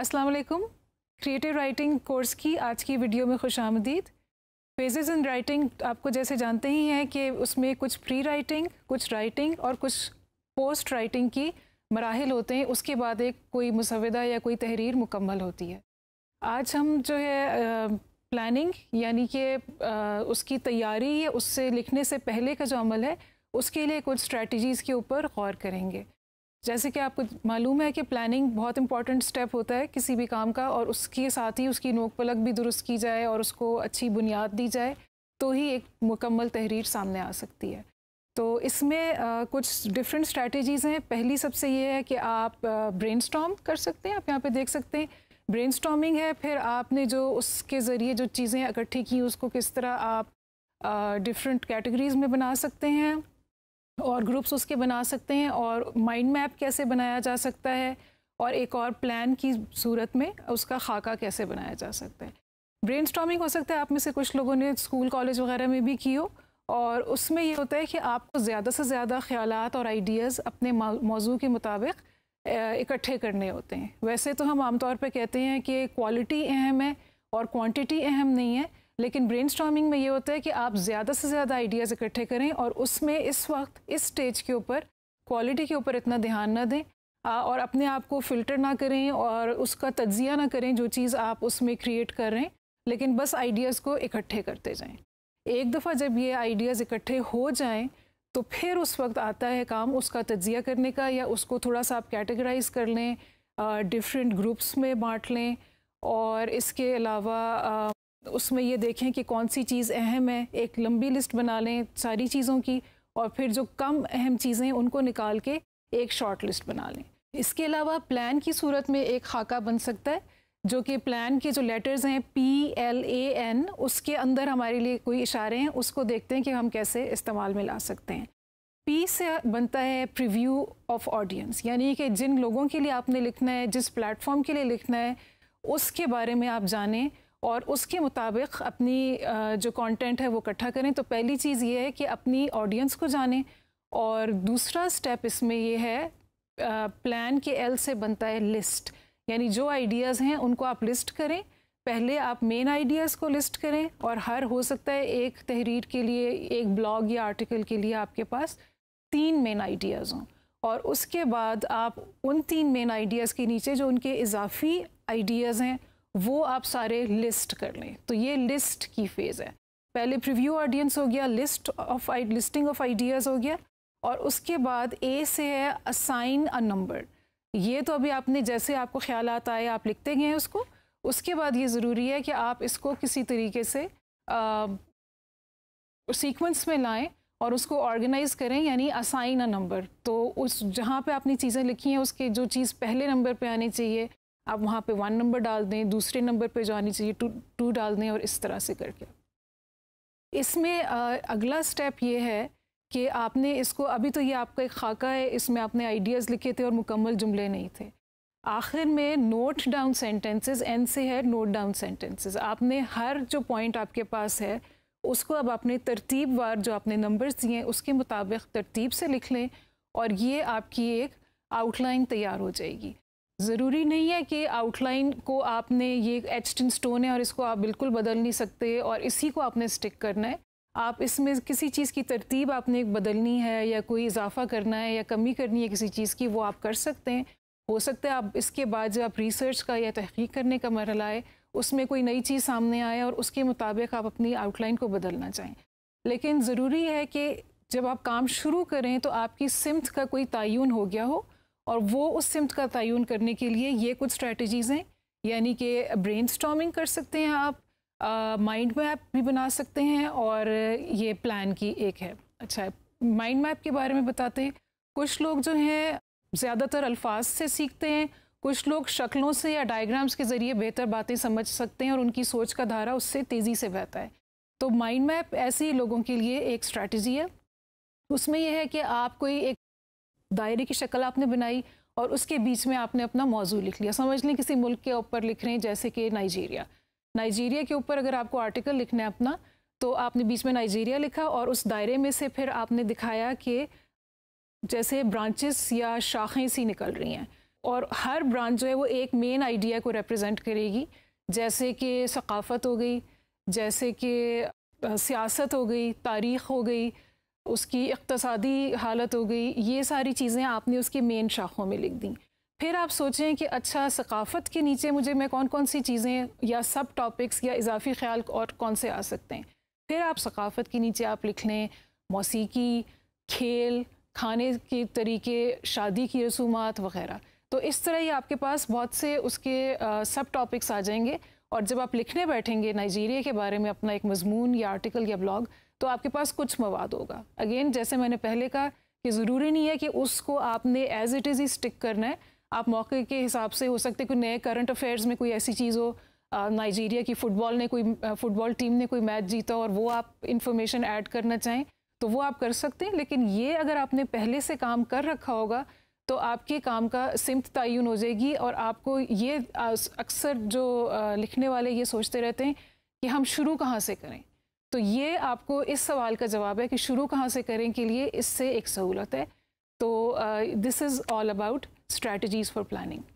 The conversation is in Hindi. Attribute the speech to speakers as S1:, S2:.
S1: अस्सलाम वालेकुम क्रिएटिव राइटिंग कोर्स की आज की वीडियो में खुश आमदीद फेजेज़ इन राइटिंग आपको जैसे जानते ही हैं कि उसमें कुछ प्री राइटिंग कुछ राइटिंग और कुछ पोस्ट राइटिंग की मराहल होते हैं उसके बाद एक कोई मुसवदा या कोई तहरीर मुकम्मल होती है आज हम जो है प्लानिंग यानी कि उसकी तैयारी या उससे लिखने से पहले का जो अमल है उसके लिए कुछ स्ट्रैटीज़ के ऊपर गौर करेंगे जैसे कि आपको मालूम है कि प्लानिंग बहुत इंपॉर्टेंट स्टेप होता है किसी भी काम का और उसके साथ ही उसकी नोक पलक भी दुरुस्त की जाए और उसको अच्छी बुनियाद दी जाए तो ही एक मुकम्मल तहरीर सामने आ सकती है तो इसमें आ, कुछ डिफरेंट स्ट्रैटेजीज़ हैं पहली सबसे ये है कि आप ब्रेन कर सकते हैं आप यहाँ पर देख सकते हैं ब्रेन है फिर आपने जो उसके ज़रिए जो चीज़ें इकट्ठी की उसको किस तरह आप डिफरेंट कैटेगरीज़ में बना सकते हैं और ग्रुप्स उसके बना सकते हैं और माइंड मैप कैसे बनाया जा सकता है और एक और प्लान की सूरत में उसका खाका कैसे बनाया जा सकता है ब्रेन हो सकता है आप में से कुछ लोगों ने स्कूल कॉलेज वगैरह में भी की हो और उसमें ये होता है कि आपको ज़्यादा से ज़्यादा ख्याल और आइडियाज़ अपने मौजू के मुताबिक इकट्ठे करने होते हैं वैसे तो हम आमतौर पर कहते हैं कि क्वालिटी अहम है और क्वांटिटी अहम नहीं है लेकिन ब्रेन में ये होता है कि आप ज़्यादा से ज़्यादा आइडियाज़ इकट्ठे करें और उसमें इस वक्त इस स्टेज के ऊपर क्वालिटी के ऊपर इतना ध्यान ना दें और अपने आप को फ़िल्टर ना करें और उसका तजिया ना करें जो चीज़ आप उसमें क्रिएट कर रहे हैं लेकिन बस आइडियाज़ को इकट्ठे करते जाएं एक दफ़ा जब ये आइडियाज़ इकट्ठे हो जाएं तो फिर उस वक्त आता है काम उसका तजिया करने का या उसको थोड़ा सा आप कैटेगराइज कर लें डिफरेंट ग्रुप्स में बांट लें और इसके अलावा उसमें ये देखें कि कौन सी चीज़ अहम है एक लंबी लिस्ट बना लें सारी चीज़ों की और फिर जो कम अहम चीज़ें उनको निकाल के एक शॉर्ट लिस्ट बना लें इसके अलावा प्लान की सूरत में एक खाका बन सकता है जो कि प्लान के जो लेटर्स हैं पी एल ए एन उसके अंदर हमारे लिए कोई इशारे हैं उसको देखते हैं कि हम कैसे इस्तेमाल में ला सकते हैं पी से बनता है प्रीव्यू ऑफ ऑडियंस यानी कि जिन लोगों के लिए आपने लिखना है जिस प्लेटफॉर्म के लिए लिखना है उसके बारे में आप जानें और उसके मुताबिक अपनी जो कंटेंट है वो इकट्ठा करें तो पहली चीज़ ये है कि अपनी ऑडियंस को जानें और दूसरा स्टेप इसमें ये है प्लान के एल से बनता है लिस्ट यानी जो आइडियाज़ हैं उनको आप लिस्ट करें पहले आप मेन आइडियाज़ को लिस्ट करें और हर हो सकता है एक तहरीर के लिए एक ब्लॉग या आर्टिकल के लिए आपके पास तीन मेन आइडियाज़ हों और उसके बाद आप उन तीन मेन आइडियाज़ के नीचे जो उनके इजाफी आइडियाज़ हैं वो आप सारे लिस्ट कर लें तो ये लिस्ट की फेज़ है पहले प्रीव्यू ऑडियंस हो गया list of listing of ideas हो गया और उसके बाद ए से है असाइन अ नंबर ये तो अभी आपने जैसे आपको ख्याल आता है आप लिखते गए हैं उसको उसके बाद ये ज़रूरी है कि आप इसको किसी तरीके से सीक्वेंस में लाएं और उसको ऑर्गेनाइज़ करें यानी असाइन अ नंबर तो उस जहाँ पे आपने चीज़ें लिखी हैं उसके जो चीज़ पहले नंबर पे आनी चाहिए आप वहाँ पे वन नंबर डाल दें दूसरे नंबर पे जानी चाहिए टू टू डाल दें और इस तरह से करके इसमें अगला स्टेप ये है कि आपने इसको अभी तो ये आपका एक खाका है इसमें आपने आइडियाज़ लिखे थे और मुकम्मल जुमले नहीं थे आखिर में नोट डाउन सेंटेंसेस एन से है नोट डाउन सेंटेंसेस आपने हर जो पॉइंट आपके पास है उसको अब आपने तरतीब वार जो आपने नंबर्स दिए हैं उसके मुताबिक तरतीब से लिख लें और ये आपकी एक आउटलाइन तैयार हो जाएगी ज़रूरी नहीं है कि आउटलाइन को आपने ये एच इन स्टोन है और इसको आप बिल्कुल बदल नहीं सकते और इसी को आपने स्टिक करना है आप इसमें किसी चीज़ की तरतीब आपने बदलनी है या कोई इजाफा करना है या कमी करनी है किसी चीज़ की वो आप कर सकते हैं हो सकता है आप इसके बाद जब आप रिसर्च का या तहकीक करने का मरला आए उसमें कोई नई चीज़ सामने आए और उसके मुताबिक आप अपनी आउटलाइन को बदलना चाहें लेकिन ज़रूरी है कि जब आप काम शुरू करें तो आपकी सिमत का कोई तयन हो गया हो और वो उस सिमत का तयन करने के लिए ये कुछ स्ट्रेटजीज़ हैं यानी कि ब्रेन कर सकते हैं आप माइंड मैप भी बना सकते हैं और ये प्लान की एक है अच्छा माइंड मैप के बारे में बताते हैं कुछ लोग जो हैं ज़्यादातर अल्फाज से सीखते हैं कुछ लोग शक्लों से या डायग्राम्स के ज़रिए बेहतर बातें समझ सकते हैं और उनकी सोच का धारा उससे तेज़ी से बहता है तो माइंड मैप ऐसे ही लोगों के लिए एक स्ट्रैटी है उसमें यह है कि आप कोई एक दायरे की शक्ल आपने बनाई और उसके बीच में आपने अपना मौजू लिख लिया समझ लें किसी मुल्क के ऊपर लिख रहे हैं जैसे कि नाइजीरिया नाइजीरिया के ऊपर अगर आपको आर्टिकल लिखना है अपना तो आपने बीच में नाइजीरिया लिखा और उस दायरे में से फिर आपने दिखाया कि जैसे ब्रांचेस या शाखें सी निकल रही हैं और हर ब्रांच जो है वो एक मेन आइडिया को रिप्रेजेंट करेगी जैसे कि सकाफ़त हो गई जैसे कि सियासत हो गई तारीख़ हो गई उसकी इकतसादी हालत हो गई ये सारी चीज़ें आपने उसकी मेन शाखों में लिख दी फिर आप सोचें कि अच्छा सकाफ़त के नीचे मुझे मैं कौन कौन सी चीज़ें या सब टॉपिक्स या इजाफी ख्याल और कौन से आ सकते हैं फिर आप सकाफ़त के नीचे आप लिख लें मौसीकी खेल खाने के तरीके शादी की रसूमात वगैरह तो इस तरह ही आपके पास बहुत से उसके सब टॉपिक्स आ जाएंगे और जब आप लिखने बैठेंगे नाइजीरिया के बारे में अपना एक मजमून या आर्टिकल या ब्लॉग तो आपके पास कुछ मवाद होगा अगेन जैसे मैंने पहले कहा कि ज़रूरी नहीं है कि उसको आपने एज इट इज़ ही स्टिक करना है आप मौके के हिसाब से हो सकते कोई नए करंट अफेयर्स में कोई ऐसी चीज़ हो नाइजीरिया की फ़ुटबॉल ने कोई फ़ुटबॉल टीम ने कोई मैच जीता और वो आप इन्फॉर्मेशन ऐड करना चाहें तो वो आप कर सकते हैं लेकिन ये अगर आपने पहले से काम कर रखा होगा तो आपके काम का सिमत तयन हो जाएगी और आपको ये अक्सर जो लिखने वाले ये सोचते रहते हैं कि हम शुरू कहाँ से करें तो ये आपको इस सवाल का जवाब है कि शुरू कहाँ से करें के लिए इससे एक सहूलत है तो this is all about strategies for planning